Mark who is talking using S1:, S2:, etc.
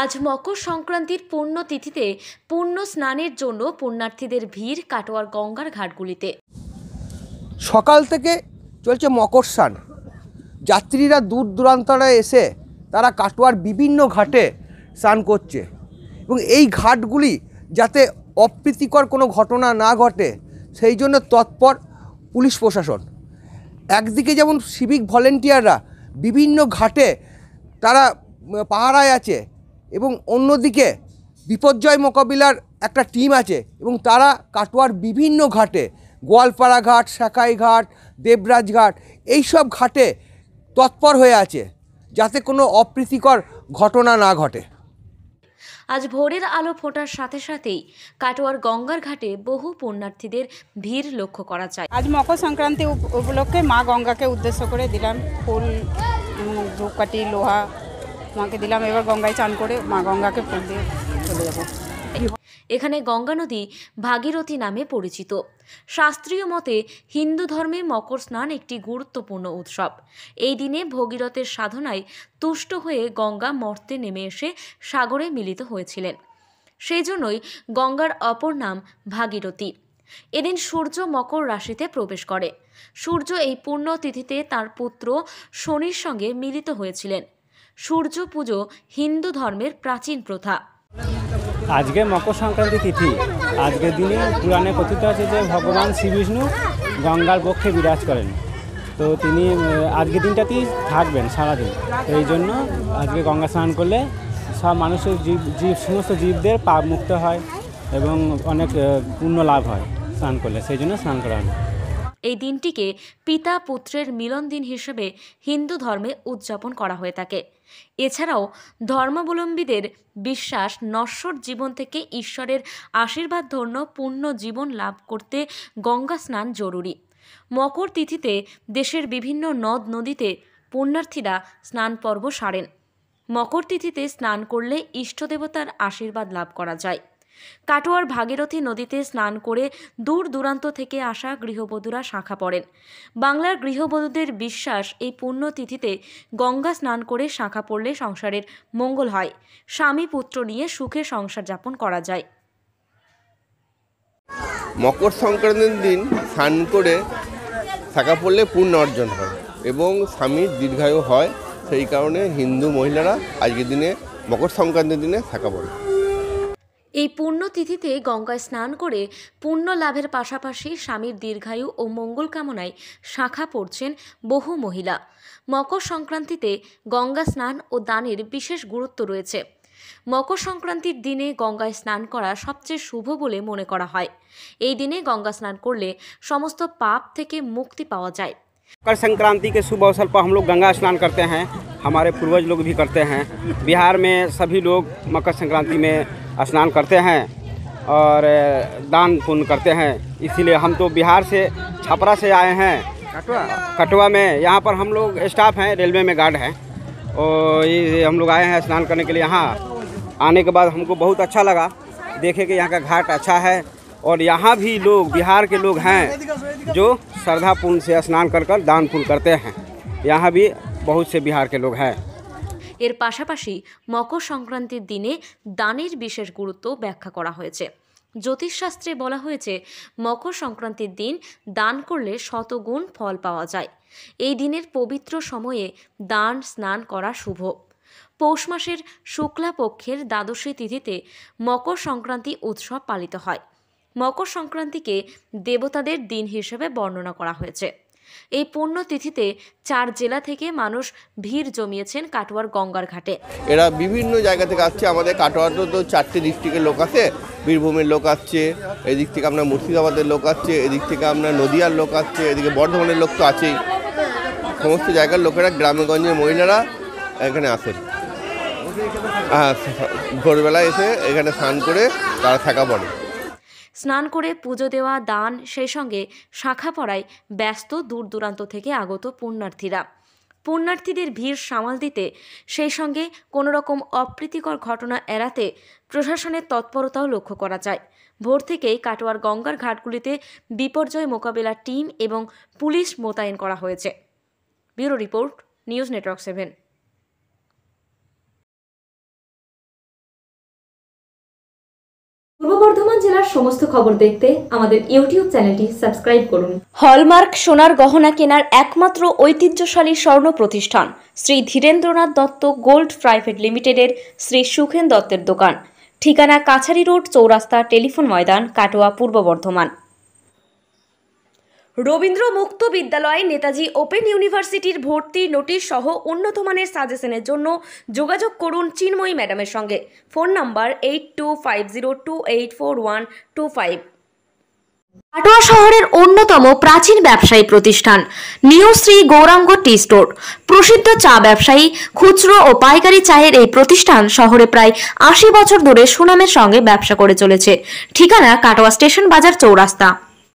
S1: আজ মকর সংক্রান্তির পূর্ণ তিথিতে পূর্ণ স্নানের জন্য পুণ্যার্থীদের ভিড় কাটোয়ার গঙ্গার ঘাটগুলিতে সকাল থেকে চলছে মকর স্নান যাত্রীরা দূর দূরান্তরে এসে তারা কাটোয়ার বিভিন্ন ঘাটে স্নান করছে এবং এই ঘাটগুলি যাতে অপ্রীতিকর কোনো ঘটনা না ঘটে সেই জন্য তৎপর পুলিশ প্রশাসন একদিকে যেমন সিভিক ভলেন্টিয়াররা বিভিন্ন ঘাটে তারা পাহারায় আছে এবং অন্যদিকে বিপর্যয় মোকাবিলার একটা টিম আছে এবং তারা কাটোয়ার বিভিন্ন ঘাটে গোয়ালপাড়া ঘাট শাখাই ঘাট দেবরাজ ঘাট এইসব ঘাটে তৎপর হয়ে আছে যাতে কোনো অপ্রীতিকর ঘটনা না ঘটে আজ ভোরের আলো ফোটার সাথে সাথেই কাটোয়ার গঙ্গার ঘাটে বহু পুণ্যার্থীদের ভিড় লক্ষ্য করা যায় আজ মকর সংক্রান্তি উপলক্ষে মা গঙ্গাকে উদ্দেশ্য করে দিলাম ফুল ধূপকাঠি লোহা মাকে দিলাম এবার গঙ্গায় চান করে মা গঙ্গাকে ফুল দিয়ে চলে যাবো এখানে গঙ্গা নদী ভাগীরথী নামে পরিচিত শাস্ত্রীয় মতে হিন্দু ধর্মে মকর স্নান একটি গুরুত্বপূর্ণ উৎসব এই দিনে ভগীরথের সাধনায় তুষ্ট হয়ে গঙ্গা মর্তে নেমে এসে সাগরে মিলিত হয়েছিলেন সেই জন্যই গঙ্গার অপর নাম ভাগীরথী এদিন সূর্য মকর রাশিতে প্রবেশ করে সূর্য এই পূর্ণ তিথিতে তার পুত্র শনির সঙ্গে মিলিত হয়েছিলেন সূর্য পুজো হিন্দু ধর্মের প্রাচীন প্রথা আজকে মকর সংক্রান্তি তিথি আজকের দিনে পুরাণে কথিত আছে যে ভগবান শ্রীবিষ্ণু গঙ্গার পক্ষে বিরাজ করেন তো তিনি আজকের দিনটাতেই থাকবেন সারাদিন এই জন্য আজকে গঙ্গা স্নান করলে সব মানুষের জীব জীব সমস্ত জীবদের পাপ মুক্ত হয় এবং অনেক পূর্ণ লাভ হয় স্নান করলে সেই জন্য স্নান করা হয় এই দিনটিকে পিতা পুত্রের মিলন দিন হিসেবে হিন্দু ধর্মে উদযাপন করা হয়ে থাকে এছাড়াও ধর্মাবলম্বীদের বিশ্বাস নশ্বর জীবন থেকে ঈশ্বরের আশীর্বাদ ধন্য পূর্ণ জীবন লাভ করতে গঙ্গা স্নান জরুরি মকর তিথিতে দেশের বিভিন্ন নদ নদীতে পুণ্যার্থীরা স্নান পর্ব সারেন মকর তিথিতে স্নান করলে ইষ্টদেবতার আশীর্বাদ লাভ করা যায় কাটোয়ার ভাগীরথী নদীতে স্নান করে দূর দূরান্ত থেকে আসা গৃহবধূরা শাঁখা পড়েন বাংলার গৃহবধূদের বিশ্বাস এই পুণ্যতিথিতে গঙ্গা স্নান করে শাঁখা পড়লে সংসারের মঙ্গল হয় স্বামী পুত্র নিয়ে সুখে সংসার যাপন করা যায় মকর সংক্রান্তির দিন স্নান করে শাঁখা পড়লে পুণ্য অর্জন হয় এবং স্বামীর দীর্ঘায়ু হয় সেই কারণে হিন্দু মহিলারা আজকের দিনে মকর সংক্রান্তির দিনে শাঁখা পড়ে এই পুণ্যতিথিতে গঙ্গায় স্নান করে পুণ্য লাভের পাশাপাশি স্বামীর দীর্ঘায়ু ও মঙ্গল কামনায় শাখা পড়ছেন বহু মহিলা মকর সংক্রান্তিতে গঙ্গা স্নান ও দানের বিশেষ গুরুত্ব রয়েছে মকর সংক্রান্তির দিনে গঙ্গায় স্নান করা সবচেয়ে শুভ বলে মনে করা হয় এই দিনে গঙ্গা স্নান করলে সমস্ত পাপ থেকে মুক্তি পাওয়া যায় মকর संक्रांति के शुभ अवसर पर हम लोग गंगा स्नान हमारे पूर्वज लोग भी करते हैं बिहार में सभी लोग मकर संक्रांति में स्नान करते हैं और दान पुण्य करते हैं इसीलिए हम तो बिहार से छपरा से आए हैं कटवा कटवा में यहाँ पर हम लोग स्टाफ हैं रेलवे में गार्ड हैं और ये हम लोग आए हैं स्नान करने के लिए यहाँ आने के बाद हमको बहुत अच्छा लगा देखे कि यहाँ का घाट अच्छा है और यहाँ भी लोग बिहार के लोग हैं जो श्रद्धा से स्नान कर कर दान पुण्य करते हैं यहाँ भी বহুত সে बिहार के लोग এর পাশাপাশি মকর সংক্রান্তির দিনে দানের বিশেষ গুরুত্ব ব্যাখ্যা করা হয়েছে জ্যোতিষশাস্ত্রে বলা হয়েছে মকর সংক্রান্তির দিন দান করলে শতগুণ ফল পাওয়া যায় এই দিনের পবিত্র সময়ে দান স্নান করা শুভ পৌষ মাসের শুক্লাপক্ষের দ্বাদশী তিথিতে মকর সংক্রান্তি উৎসব পালিত হয় মকর সংক্রান্তিকে দেবতাদের দিন হিসেবে বর্ণনা করা হয়েছে এই পুণ্যতিথিতে চার জেলা থেকে মানুষ ভিড় জমিয়েছেন কাটোয়ার গঙ্গার ঘাটে এরা বিভিন্ন জায়গা থেকে আসছে আমাদের কাটোয়ার তো চারটে ডিস্ট্রিক্টের লোক আছে বীরভূমের লোক আসছে এদিক থেকে আপনার মুর্শিদাবাদের লোক আসছে এদিক থেকে আপনার নদিয়ার লোক আসছে এদিকে বর্ধমানের লোক তো আছেই সমস্ত জায়গার লোকেরা গ্রামে গঞ্জের মহিলারা এখানে আসেন হ্যাঁ ভোরবেলা এসে এখানে স্নান করে তারা থাকা পড়ে স্নান করে পুজো দেওয়া দান সেই সঙ্গে শাখা পড়ায় ব্যস্ত দূর দূরান্ত থেকে আগত পুণ্যার্থীরা পুণ্যার্থীদের ভিড় সামাল দিতে সেই সঙ্গে কোনো রকম অপ্রীতিকর ঘটনা এড়াতে প্রশাসনের তৎপরতাও লক্ষ্য করা যায় ভোর থেকেই কাটোয়ার গঙ্গার ঘাটগুলিতে বিপর্যয় মোকাবেলা টিম এবং পুলিশ মোতায়েন করা হয়েছে bureau report news network seven Purba Bardhaman জেলার সমস্ত খবর দেখতে আমাদের ইউটিউব চ্যানেলটি সাবস্ক্রাইব করুন হলমার্ক সোনার গহনা কেনার একমাত্র ঐতিহ্যশালী স্বর্ণ প্রতিষ্ঠান শ্রী ধীরেন্দ্রনাথ দত্ত গোল্ড প্রাইভেট লিমিটেডের শ্রী সুখেন দত্তের দোকান ঠিকানা কাছারি রোড চৌরাস্তা টেলিফোন ময়দান কাটোয়া পূর্ব বর্ধমান রবীন্দ্র মুক্ত বিদ্যালয়ে নেতাজি ওপেন ইউনিভার্সিটির ভর্তি নোটিশ সহ উন্নত মানের সাজেশনের জন্য যোগাযোগ করুন চিন্ময়ী ম্যাডামের সঙ্গে phone number eight two five zero two eight four one two five Katwa শহরের অন্যতম প্রাচীন ব্যবসায়ী প্রতিষ্ঠান new Shri Gouranga tea store প্রসিদ্ধ চা ব্যবসায়ী খুচরো ও পাইকারি চায়ের এই প্রতিষ্ঠান শহরে প্রায় আশি বছর ধরে সুনামের সঙ্গে ব্যবসা করে চলেছে ঠিকানা কাটোয়া স্টেশন বাজার চৌরাস্তা